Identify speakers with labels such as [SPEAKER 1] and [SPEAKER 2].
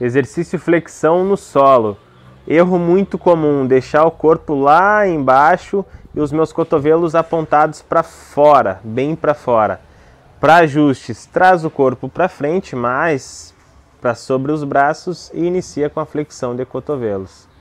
[SPEAKER 1] Exercício flexão no solo. Erro muito comum, deixar o corpo lá embaixo e os meus cotovelos apontados para fora, bem para fora. Para ajustes, traz o corpo para frente, mais para sobre os braços e inicia com a flexão de cotovelos.